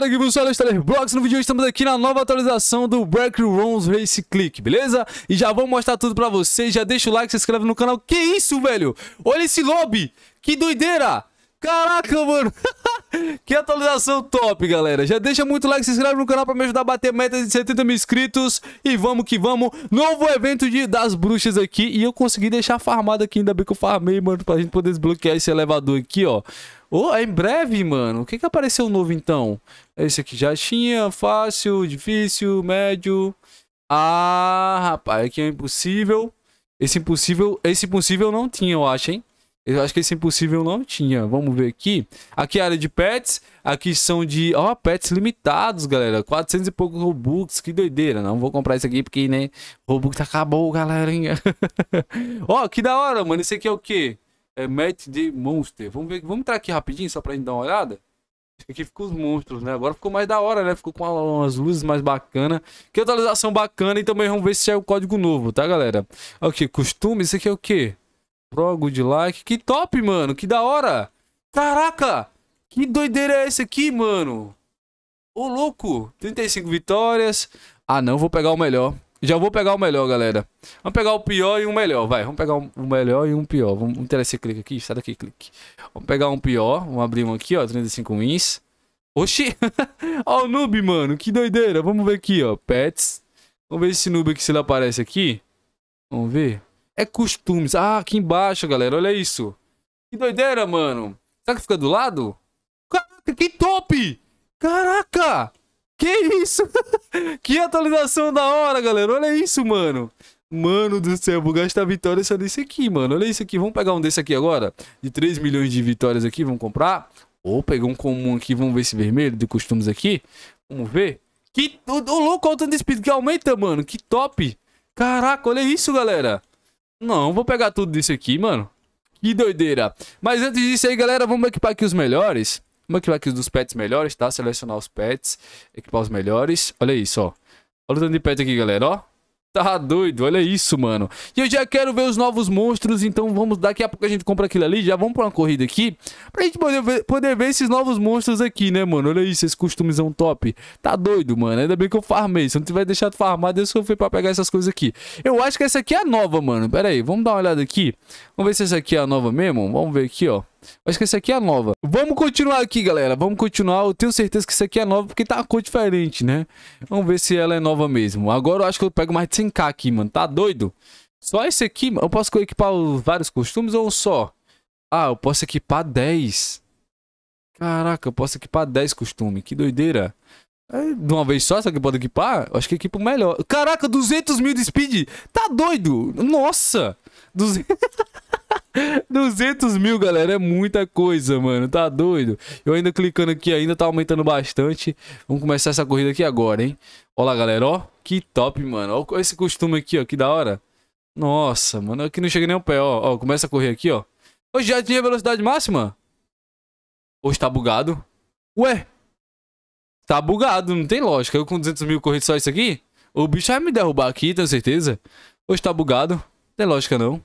galera, aqui pessoal Stellar Blocks. No vídeo de hoje estamos aqui na nova atualização do Breakrounds Race Click, beleza? E já vou mostrar tudo pra vocês, já deixa o like, se inscreve no canal. Que isso, velho? Olha esse lobby, que doideira! Caraca, mano! Que atualização top, galera. Já deixa muito like, se inscreve no canal pra me ajudar a bater meta de 70 mil inscritos. E vamos que vamos. Novo evento de, das bruxas aqui. E eu consegui deixar farmado aqui, ainda bem que eu farmei, mano, pra gente poder desbloquear esse elevador aqui, ó. Oh, é em breve, mano. O que que apareceu novo, então? Esse aqui já tinha. Fácil, difícil, médio. Ah, rapaz, aqui é impossível. Esse impossível, esse impossível não tinha, eu acho, hein? Eu acho que esse impossível não tinha. Vamos ver aqui. Aqui é a área de pets. Aqui são de... Ó, oh, pets limitados, galera. 400 e poucos Robux. Que doideira. Não vou comprar isso aqui porque, né? Robux acabou, galerinha. Ó, oh, que da hora, mano. Esse aqui é o quê? É Match de Monster. Vamos ver. Vamos entrar aqui rapidinho só pra gente dar uma olhada. Aqui ficou os monstros, né? Agora ficou mais da hora, né? Ficou com umas luzes mais bacana. Que atualização bacana. E também vamos ver se é o código novo, tá, galera? Aqui, costume. Isso aqui é o quê? Pro, good like. Que top, mano. Que da hora. Caraca. Que doideira é esse aqui, mano? Ô, louco. 35 vitórias. Ah, não. Vou pegar o melhor. Já vou pegar o melhor, galera. Vamos pegar o pior e um melhor, vai. Vamos pegar o melhor e um pior. Vamos, vamos ter esse clique aqui. Sai daqui, clique. Vamos pegar um pior. Vamos abrir um aqui, ó. 35 wins. Oxi! ó o noob, mano. Que doideira. Vamos ver aqui, ó. Pets. Vamos ver esse noob aqui, se ele aparece aqui. Vamos ver. É costumes. Ah, aqui embaixo, galera. Olha isso. Que doideira, mano. Será que fica do lado? Caraca, que top! Caraca! Que isso? que atualização da hora, galera. Olha isso, mano. Mano do céu, vou gastar vitória só nesse aqui, mano. Olha isso aqui. Vamos pegar um desse aqui agora. De 3 milhões de vitórias aqui. Vamos comprar. Ou pegar um comum aqui. Vamos ver esse vermelho de costumes aqui. Vamos ver. Que o, o louco, o tanto de speed que aumenta, mano. Que top. Caraca, olha isso, galera. Não, vou pegar tudo isso aqui, mano. Que doideira. Mas antes disso aí, galera, vamos equipar aqui os melhores. Vamos equipar aqui os dos pets melhores, tá? Selecionar os pets, equipar os melhores. Olha isso, ó. Olha o tanto de pet aqui, galera, ó. Tá doido, olha isso, mano. E eu já quero ver os novos monstros, então vamos, daqui a pouco a gente compra aquilo ali, já vamos pra uma corrida aqui, pra gente poder ver, poder ver esses novos monstros aqui, né, mano? Olha isso, esse customizão top. Tá doido, mano, ainda bem que eu farmei, se eu não tiver deixado farmar Deus que eu fui pra pegar essas coisas aqui. Eu acho que essa aqui é a nova, mano, pera aí, vamos dar uma olhada aqui, vamos ver se essa aqui é a nova mesmo, vamos ver aqui, ó. Acho que essa aqui é a nova. Vamos continuar aqui, galera. Vamos continuar. Eu tenho certeza que essa aqui é nova, porque tá uma cor diferente, né? Vamos ver se ela é nova mesmo. Agora eu acho que eu pego mais de 100k aqui, mano. Tá doido? Só esse aqui, eu posso equipar vários costumes ou só? Ah, eu posso equipar 10. Caraca, eu posso equipar 10 costumes. Que doideira. É, de uma vez só, só que pode equipar? Eu acho que equipo melhor. Caraca, 200 mil de speed! Tá doido? Nossa! 200... 200 mil, galera, é muita coisa, mano. Tá doido? Eu ainda clicando aqui, ainda tá aumentando bastante. Vamos começar essa corrida aqui agora, hein? Olha lá, galera, ó. Que top, mano. Olha esse costume aqui, ó. Que da hora. Nossa, mano. Aqui não chega nem o pé, ó. ó. Começa a correr aqui, ó. Hoje já tinha velocidade máxima? Hoje tá bugado. Ué? Tá bugado, não tem lógica. Eu com 200 mil correndo só isso aqui? O bicho vai me derrubar aqui, tenho certeza. Hoje tá bugado. Não tem lógica, não.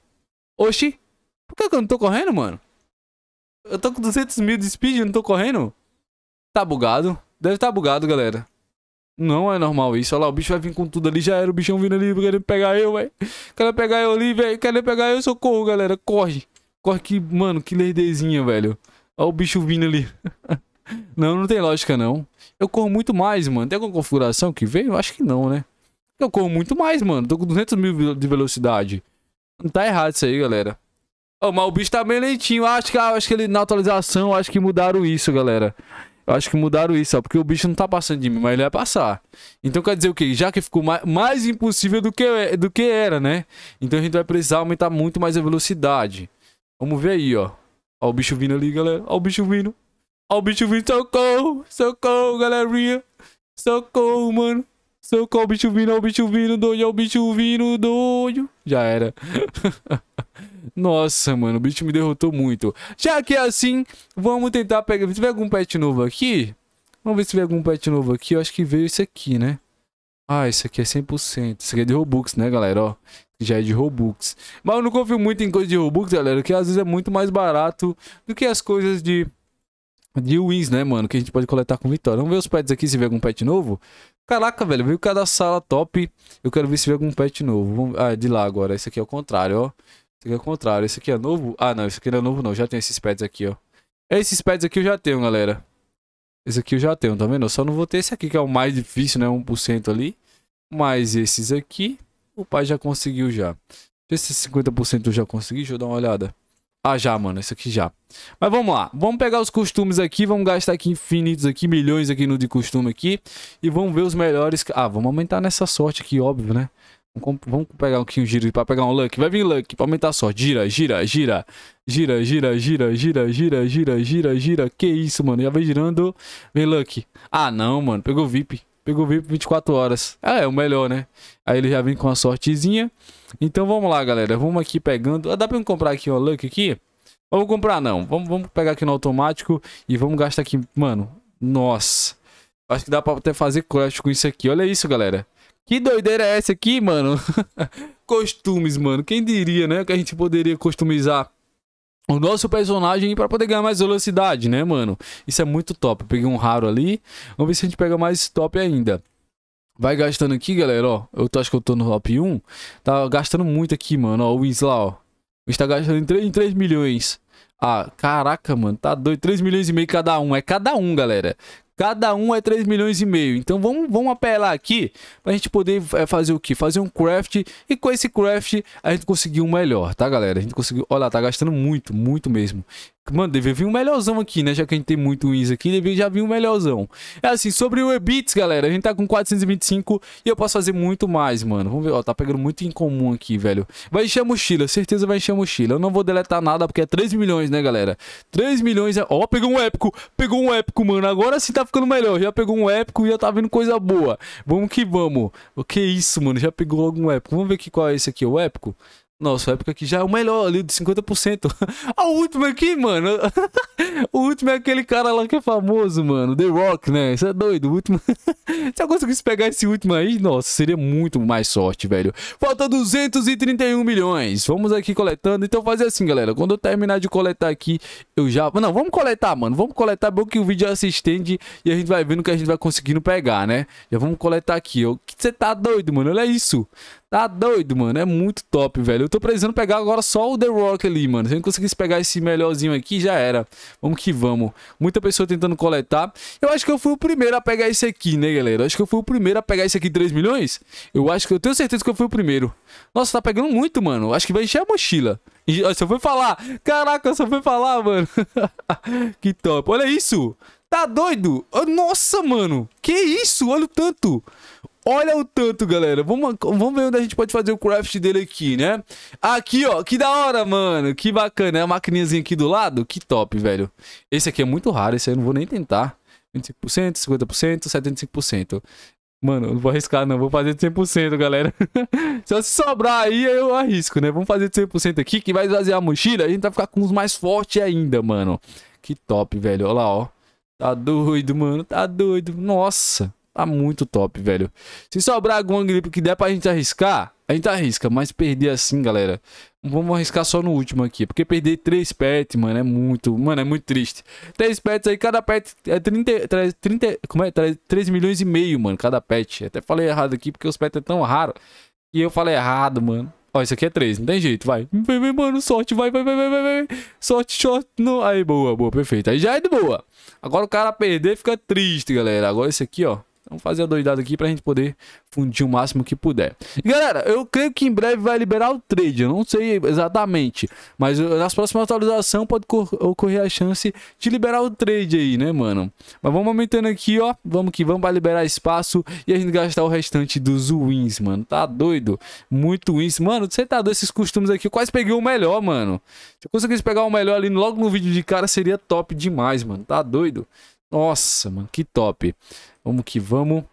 Oxi. Por que, que eu não tô correndo, mano? Eu tô com 200 mil de speed e não tô correndo? Tá bugado. Deve tá bugado, galera. Não é normal isso. Olha lá, o bicho vai vir com tudo ali. Já era o bichão vindo ali, querendo pegar eu, velho. Querendo pegar eu ali, velho. Querendo pegar eu, socorro, galera. Corre. Corre que, mano, que lerdezinha, velho. Olha o bicho vindo ali. não, não tem lógica, não. Eu corro muito mais, mano. Tem alguma configuração que veio? Acho que não, né? Eu corro muito mais, mano. Tô com 200 mil de velocidade. Não tá errado isso aí, galera. Oh, mas o bicho tá bem lentinho. Acho que, acho que ele, na atualização, acho que mudaram isso, galera. Eu acho que mudaram isso, ó. Porque o bicho não tá passando de mim, mas ele vai passar. Então quer dizer o quê? Já que ficou mais, mais impossível do que, do que era, né? Então a gente vai precisar aumentar muito mais a velocidade. Vamos ver aí, ó. Ó o bicho vindo ali, galera. Ó o bicho vindo. Ó o bicho vindo. Socorro! Socorro, galerinha. Socorro, mano. Socorro, bicho vindo, é o bicho vindo, doido, é o bicho vindo, doido. Já era. Nossa, mano, o bicho me derrotou muito. Já que é assim, vamos tentar pegar... Se tiver algum pet novo aqui... Vamos ver se tiver algum pet novo aqui. Eu acho que veio esse aqui, né? Ah, isso aqui é 100%. Isso aqui é de Robux, né, galera? Ó, já é de Robux. Mas eu não confio muito em coisa de Robux, galera, que às vezes é muito mais barato do que as coisas de de wins, né, mano? Que a gente pode coletar com vitória. Vamos ver os pets aqui, se vê algum pet novo. Caraca, velho, veio cada sala top. Eu quero ver se vê algum pet novo. Vamos... Ah, de lá agora. Esse aqui é o contrário, ó. Esse aqui é o contrário. Esse aqui é novo? Ah, não. Esse aqui não é novo, não. Já tem esses pets aqui, ó. Esses pets aqui eu já tenho, galera. Esse aqui eu já tenho, tá vendo? Eu só não vou ter esse aqui, que é o mais difícil, né? 1% ali. Mas esses aqui, o pai já conseguiu já. Esse 50% eu já consegui, deixa eu dar uma olhada. Ah, já, mano. Isso aqui já. Mas vamos lá. Vamos pegar os costumes aqui. Vamos gastar aqui infinitos aqui, milhões aqui no de costume aqui. E vamos ver os melhores. Ah, vamos aumentar nessa sorte aqui, óbvio, né? Vamos pegar aqui um giro para pegar um luck. Vai vir luck para aumentar a sorte. Gira, gira, gira. Gira, gira, gira, gira, gira, gira, gira, gira. Que isso, mano. Já vem girando. Vem luck. Ah, não, mano. Pegou VIP. Pegou VIP 24 horas. Ah, é o melhor, né? Aí ele já vem com a sortezinha. Então vamos lá, galera. Vamos aqui pegando. Ah, dá pra eu comprar aqui, ó, Luck aqui? vamos comprar não. Vamos, vamos pegar aqui no automático e vamos gastar aqui. Mano, nossa. Acho que dá pra até fazer craft com isso aqui. Olha isso, galera. Que doideira é essa aqui, mano? Costumes, mano. Quem diria, né? Que a gente poderia customizar o nosso personagem para poder ganhar mais velocidade, né, mano? Isso é muito top. Eu peguei um raro ali. Vamos ver se a gente pega mais top ainda. Vai gastando aqui, galera, ó. Eu tô, acho que eu tô no top 1. Tá gastando muito aqui, mano. Ó, o Wins lá, ó. O tá gastando em 3, em 3 milhões. Ah, caraca, mano, tá doido. 3 milhões e meio cada um. É cada um, galera. Cada um é 3 milhões e meio. Então vamos, vamos apelar aqui para a gente poder eh, fazer o que? Fazer um craft. E com esse craft a gente conseguiu um melhor, tá, galera? A gente conseguiu. Olha lá, tá gastando muito, muito mesmo. Mano, devia vir um melhorzão aqui, né? Já que a gente tem muito wins aqui, devia já vir um melhorzão. É assim, sobre o EBITS, galera, a gente tá com 425 e eu posso fazer muito mais, mano. Vamos ver, ó, tá pegando muito em comum aqui, velho. Vai encher a mochila, certeza vai encher a mochila. Eu não vou deletar nada porque é 3 milhões, né, galera? 3 milhões, é... ó, pegou um épico, pegou um épico, mano. Agora sim tá ficando melhor. Já pegou um épico e já tá vindo coisa boa. Vamos que vamos. O que é isso, mano? Já pegou logo um épico. Vamos ver aqui qual é esse aqui, o épico. Nossa, época que já é o melhor ali de 50%. A o último aqui, mano. o último é aquele cara lá que é famoso, mano. The Rock, né? Isso é doido. O último. Se eu conseguisse pegar esse último aí, nossa, seria muito mais sorte, velho. Falta 231 milhões. Vamos aqui coletando. Então fazer assim, galera. Quando eu terminar de coletar aqui, eu já. Não, vamos coletar, mano. Vamos coletar. Bom que o vídeo já se estende e a gente vai vendo o que a gente vai conseguindo pegar, né? Já vamos coletar aqui. Você tá doido, mano. Olha isso. Tá doido, mano. É muito top, velho tô precisando pegar agora só o The Rock ali, mano. Se eu não conseguisse pegar esse melhorzinho aqui, já era. Vamos que vamos. Muita pessoa tentando coletar. Eu acho que eu fui o primeiro a pegar esse aqui, né, galera? Eu acho que eu fui o primeiro a pegar esse aqui 3 milhões. Eu acho que eu tenho certeza que eu fui o primeiro. Nossa, tá pegando muito, mano. Eu acho que vai encher a mochila. Eu só foi falar. Caraca, eu só foi falar, mano. que top. Olha isso. Tá doido? Nossa, mano. Que isso? Olha o tanto. Olha o tanto, galera. Vamos, vamos ver onde a gente pode fazer o craft dele aqui, né? Aqui, ó. Que da hora, mano. Que bacana. É a maquininha aqui do lado. Que top, velho. Esse aqui é muito raro. Esse aí eu não vou nem tentar. 25%, 50%, 75%. Mano, eu não vou arriscar, não. Vou fazer de 100%, galera. Só se sobrar aí, eu arrisco, né? Vamos fazer de 100% aqui, que vai esvaziar a mochila. A gente vai ficar com os mais fortes ainda, mano. Que top, velho. Olha lá, ó. Tá doido, mano. Tá doido. Nossa tá muito top, velho. Se sobrar alguma gripe que der pra gente arriscar, a gente arrisca, mas perder assim, galera. Vamos arriscar só no último aqui. Porque perder três pets, mano, é muito. Mano, é muito triste. Três pets aí, cada pet é 30. 30 como é? 3 milhões e meio, mano, cada pet. Até falei errado aqui porque os pets é tão raro. E eu falei errado, mano. Ó, isso aqui é 3, não tem jeito, vai. vem vem, mano, sorte, vai, vai, vai, vai, vai, vai. Sorte, short. Aí, boa, boa, perfeito. Aí já é de boa. Agora o cara perder fica triste, galera. Agora esse aqui, ó. Vamos fazer a doidada aqui pra gente poder fundir o máximo que puder. Galera, eu creio que em breve vai liberar o trade. Eu não sei exatamente. Mas nas próximas atualizações pode ocorrer a chance de liberar o trade aí, né, mano? Mas vamos aumentando aqui, ó. Vamos que vamos pra liberar espaço e a gente gastar o restante dos wins, mano. Tá doido? Muito wins. Mano, você tá doido esses costumes aqui. Eu quase peguei o melhor, mano. Se eu conseguisse pegar o melhor ali logo no vídeo de cara, seria top demais, mano. Tá doido? Nossa, mano, que top. Vamos que vamos.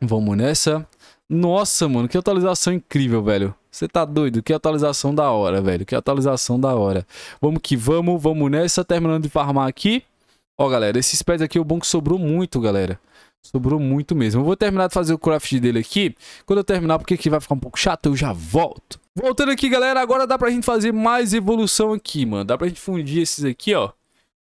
Vamos nessa. Nossa, mano, que atualização incrível, velho. Você tá doido? Que atualização da hora, velho. Que atualização da hora. Vamos que vamos, vamos nessa. Terminando de farmar aqui. Ó, galera, esses pés aqui, o bom que sobrou muito, galera. Sobrou muito mesmo. Eu vou terminar de fazer o craft dele aqui. Quando eu terminar, porque aqui vai ficar um pouco chato, eu já volto. Voltando aqui, galera, agora dá pra gente fazer mais evolução aqui, mano. Dá pra gente fundir esses aqui, ó.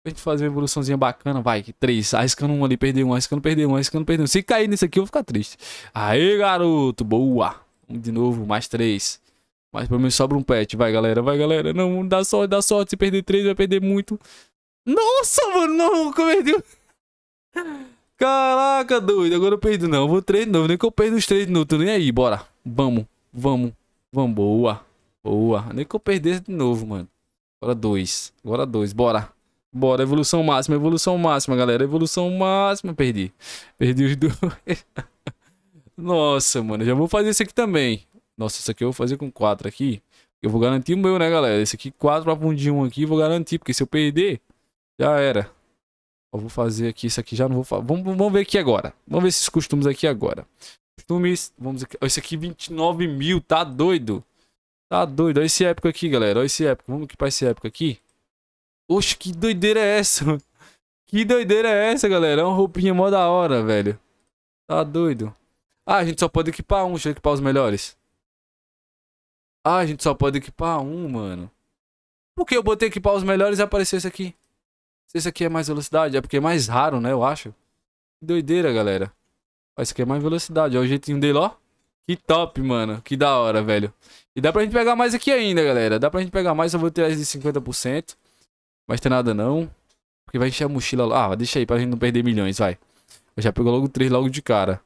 A gente fazer uma evoluçãozinha bacana, vai, três, arriscando um ali, perder um, arriscando perder um, arriscando perder um. Se cair nesse aqui, eu vou ficar triste. Aê, garoto, boa. De novo, mais três. Mas pelo menos sobra um pet. Vai, galera, vai, galera. Não, dá sorte, dá sorte. Se perder três, vai perder muito. Nossa, mano, não, eu perdi. Caraca, doido. Agora eu perdi, não. Eu vou três de novo. Nem que eu perdi os três de novo. Tô nem aí, bora. Vamos, vamos, vamos. Boa, boa. Nem que eu perdesse de novo, mano. Agora dois, agora dois, bora. Bora, evolução máxima, evolução máxima, galera. Evolução máxima, perdi. Perdi os dois. Nossa, mano, já vou fazer esse aqui também. Nossa, esse aqui eu vou fazer com quatro aqui. Eu vou garantir o meu, né, galera? Esse aqui, quatro pra fundir um aqui, vou garantir. Porque se eu perder, já era. Eu vou fazer aqui, isso aqui já não vou fazer. Vamos, vamos ver aqui agora. Vamos ver esses costumes aqui agora. Costumes, vamos aqui. Esse aqui, 29 mil, tá doido. Tá doido. Olha esse época aqui, galera. Olha esse época. Vamos equipar esse época aqui. Oxe, que doideira é essa? Que doideira é essa, galera? É uma roupinha mó da hora, velho. Tá doido. Ah, a gente só pode equipar um. Deixa eu equipar os melhores. Ah, a gente só pode equipar um, mano. Por que eu botei equipar os melhores e apareceu esse aqui? Se esse aqui é mais velocidade, é porque é mais raro, né? Eu acho. Que doideira, galera. esse aqui é mais velocidade. Ó, o jeitinho dele, ó. Que top, mano. Que da hora, velho. E dá pra gente pegar mais aqui ainda, galera. Dá pra gente pegar mais. Eu vou tirar esse de 50%. Mas tem nada não. Porque vai encher a mochila lá. Ah, deixa aí pra gente não perder milhões, vai. Eu já pegou logo três logo de cara.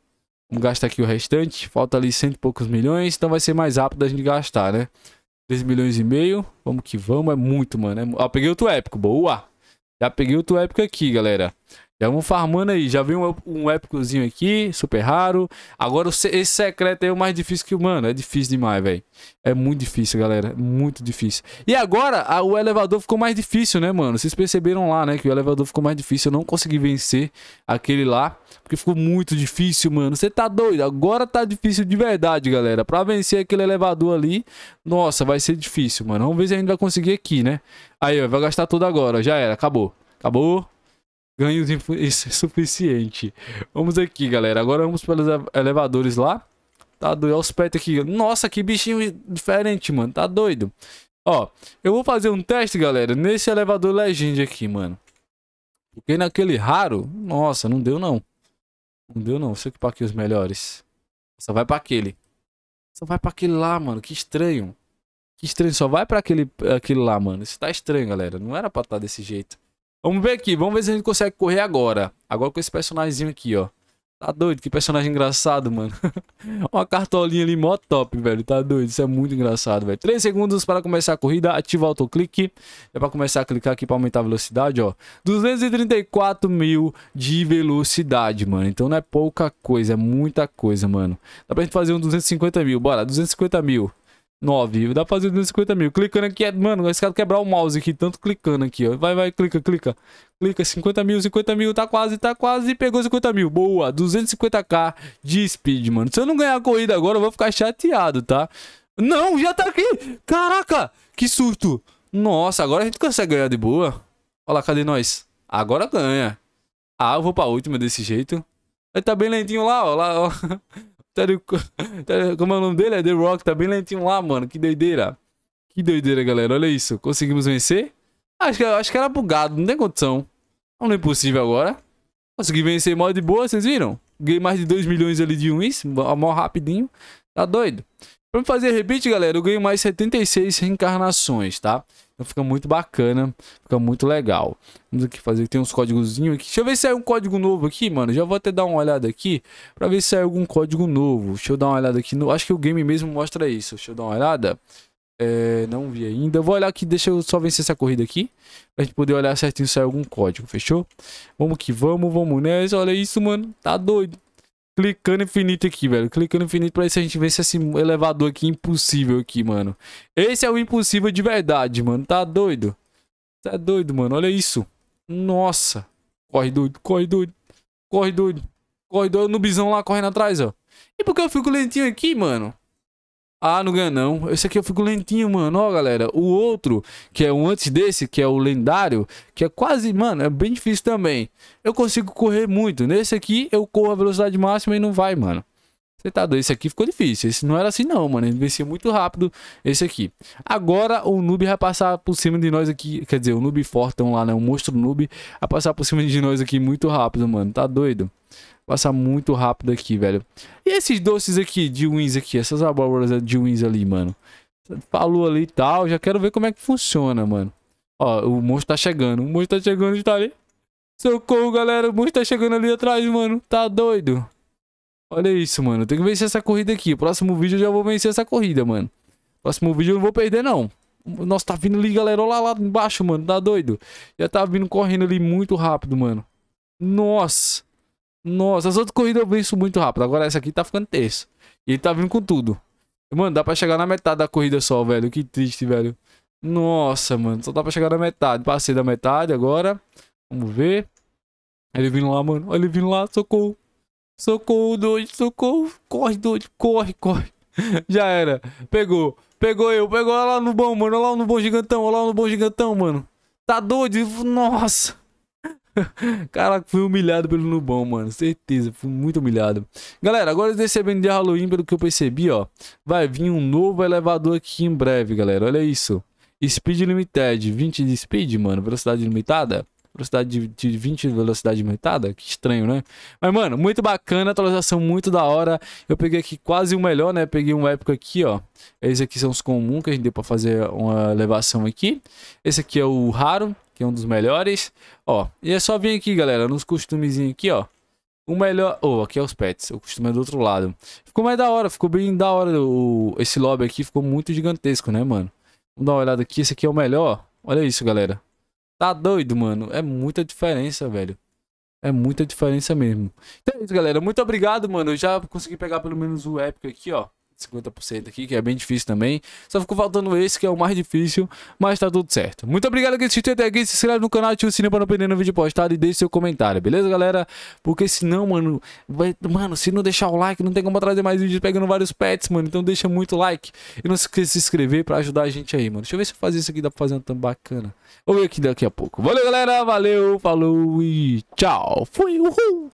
Vamos gastar aqui o restante. Falta ali cento e poucos milhões. Então vai ser mais rápido a gente gastar, né? 3 milhões e meio. Vamos que vamos. É muito, mano. É... Ah, peguei outro épico. Boa. Já peguei outro épico aqui, galera. Já vamos farmando aí. Já vi um, um épicozinho aqui, super raro. Agora esse secreto aí é o mais difícil que o. Mano, é difícil demais, velho. É muito difícil, galera. Muito difícil. E agora a, o elevador ficou mais difícil, né, mano? Vocês perceberam lá, né? Que o elevador ficou mais difícil. Eu não consegui vencer aquele lá. Porque ficou muito difícil, mano. Você tá doido? Agora tá difícil de verdade, galera. Pra vencer aquele elevador ali, nossa, vai ser difícil, mano. Vamos ver se a gente vai conseguir aqui, né? Aí, ó, vai gastar tudo agora. Já era, acabou. Acabou ganhos isso é suficiente. Vamos aqui, galera. Agora vamos pelos elevadores lá. Tá doido. Olha os pets aqui. Nossa, que bichinho diferente, mano. Tá doido. Ó, eu vou fazer um teste, galera, nesse elevador Legend aqui, mano. Porque naquele raro... Nossa, não deu não. Não deu não. Você que para aqui os melhores. Só vai pra aquele. Só vai pra aquele lá, mano. Que estranho. Que estranho. Só vai pra aquele, aquele lá, mano. Isso tá estranho, galera. Não era pra estar tá desse jeito. Vamos ver aqui, vamos ver se a gente consegue correr agora. Agora com esse personagem aqui, ó. Tá doido, que personagem engraçado, mano. Uma cartolinha ali mó top, velho. Tá doido, isso é muito engraçado, velho. 3 segundos para começar a corrida, ativa o autoclique. É para começar a clicar aqui para aumentar a velocidade, ó. 234 mil de velocidade, mano. Então não é pouca coisa, é muita coisa, mano. Dá pra gente fazer um 250 mil, bora, 250 mil. 9. Dá pra fazer 250 mil. Clicando aqui, é, mano, esse cara quebrar o mouse aqui, tanto clicando aqui, ó. Vai, vai, clica, clica. Clica, 50 mil, 50 mil, tá quase, tá quase, pegou 50 mil. Boa, 250k de speed, mano. Se eu não ganhar a corrida agora, eu vou ficar chateado, tá? Não, já tá aqui. Caraca, que surto. Nossa, agora a gente consegue ganhar de boa. Olha lá, cadê nós? Agora ganha. Ah, eu vou pra última desse jeito. Ele tá bem lentinho lá, ó. Lá, ó. Tá tá como é o nome dele? É The Rock, tá bem lentinho lá, mano. Que doideira. Que doideira, galera. Olha isso. Conseguimos vencer? Acho que, acho que era bugado, não tem condição. Não é impossível agora. Consegui vencer mó de boa, vocês viram? Ganhei mais de 2 milhões ali de uns, mó rapidinho. Tá doido. Pra me fazer rebite, galera, eu ganho mais 76 reencarnações, tá? Então fica muito bacana, fica muito legal. Vamos aqui fazer, tem uns códigozinhos aqui. Deixa eu ver se sai um código novo aqui, mano. Já vou até dar uma olhada aqui pra ver se sai algum código novo. Deixa eu dar uma olhada aqui. No... Acho que o game mesmo mostra isso. Deixa eu dar uma olhada. É, não vi ainda. Vou olhar aqui, deixa eu só vencer essa corrida aqui. Pra gente poder olhar certinho se sai algum código, fechou? Vamos que vamos, vamos nessa. Olha isso, mano. Tá doido. Clicando infinito aqui, velho. Clicando infinito pra ver se a gente vê se esse elevador aqui é impossível aqui, mano. Esse é o impossível de verdade, mano. Tá doido? Tá doido, mano. Olha isso. Nossa. Corre doido, corre doido. Corre doido. Corre doido no bisão lá correndo atrás, ó. E por que eu fico lentinho aqui, mano? Ah, não ganha não. Esse aqui eu fico lentinho, mano. Ó, galera. O outro, que é um antes desse, que é o lendário, que é quase, mano, é bem difícil também. Eu consigo correr muito. Nesse aqui, eu corro a velocidade máxima e não vai, mano. Você tá doido, esse aqui ficou difícil. Esse não era assim não, mano. Ele vencia muito rápido esse aqui. Agora o noob vai passar por cima de nós aqui. Quer dizer, o noob fortão lá, né? O monstro noob vai passar por cima de nós aqui muito rápido, mano. Tá doido? Passar muito rápido aqui, velho. E esses doces aqui de wins aqui? Essas abóboras de wins ali, mano. Falou ali e tal. Já quero ver como é que funciona, mano. Ó, o monstro tá chegando. O monstro tá chegando, tá ali. Socorro, galera. O monstro tá chegando ali atrás, mano. Tá doido. Olha isso, mano. Eu tenho que vencer essa corrida aqui. O próximo vídeo eu já vou vencer essa corrida, mano. Próximo vídeo eu não vou perder, não. Nossa, tá vindo ali, galera. Olha lá, lá embaixo, mano. Tá doido? Já tá vindo correndo ali muito rápido, mano. Nossa. Nossa, as outras corridas eu venço muito rápido. Agora essa aqui tá ficando terça. E ele tá vindo com tudo. Mano, dá pra chegar na metade da corrida só, velho. Que triste, velho. Nossa, mano. Só dá pra chegar na metade. Passei da metade agora. Vamos ver. Ele vindo lá, mano. Olha ele vindo lá. Socorro. Socorro, doido, socorro. Corre, doido, corre, corre. Já era. Pegou. Pegou eu. Pegou olha lá no bom, mano. Olha lá no bom gigantão. Olha lá no bom gigantão, mano. Tá doido? Nossa. Caraca, fui humilhado pelo Nubão, mano. Certeza, fui muito humilhado. Galera, agora desse evento de Halloween, pelo que eu percebi, ó. Vai vir um novo elevador aqui em breve, galera. Olha isso. Speed Limited. 20 de speed, mano. Velocidade limitada velocidade de, de 20 velocidade aumentada que estranho, né? Mas, mano, muito bacana, atualização muito da hora. Eu peguei aqui quase o melhor, né? Peguei um épico aqui, ó. Esses aqui são os comuns que a gente deu pra fazer uma elevação aqui. Esse aqui é o raro, que é um dos melhores. Ó, e é só vir aqui, galera, nos costumezinhos aqui, ó. O melhor... Oh, aqui é os pets. O costume é do outro lado. Ficou mais da hora. Ficou bem da hora o... esse lobby aqui. Ficou muito gigantesco, né, mano? Vamos dar uma olhada aqui. Esse aqui é o melhor. Olha isso, galera. Tá doido, mano. É muita diferença, velho. É muita diferença mesmo. Então é isso, galera. Muito obrigado, mano. Eu já consegui pegar pelo menos o épico aqui, ó. 50% aqui, que é bem difícil também. Só ficou faltando esse, que é o mais difícil, mas tá tudo certo. Muito obrigado que assistiu até aqui, se inscreve no canal, ativa o sininho pra não perder nenhum vídeo postado e deixe seu comentário, beleza, galera? Porque senão, mano, vai... mano, se não deixar o like, não tem como trazer mais vídeos pegando vários pets, mano. Então deixa muito like e não se esqueça de se inscrever pra ajudar a gente aí, mano. Deixa eu ver se eu fazer isso aqui, dá pra fazer um tão bacana. Vou ver aqui daqui a pouco. Valeu, galera, valeu, falou e tchau. Fui, uhul!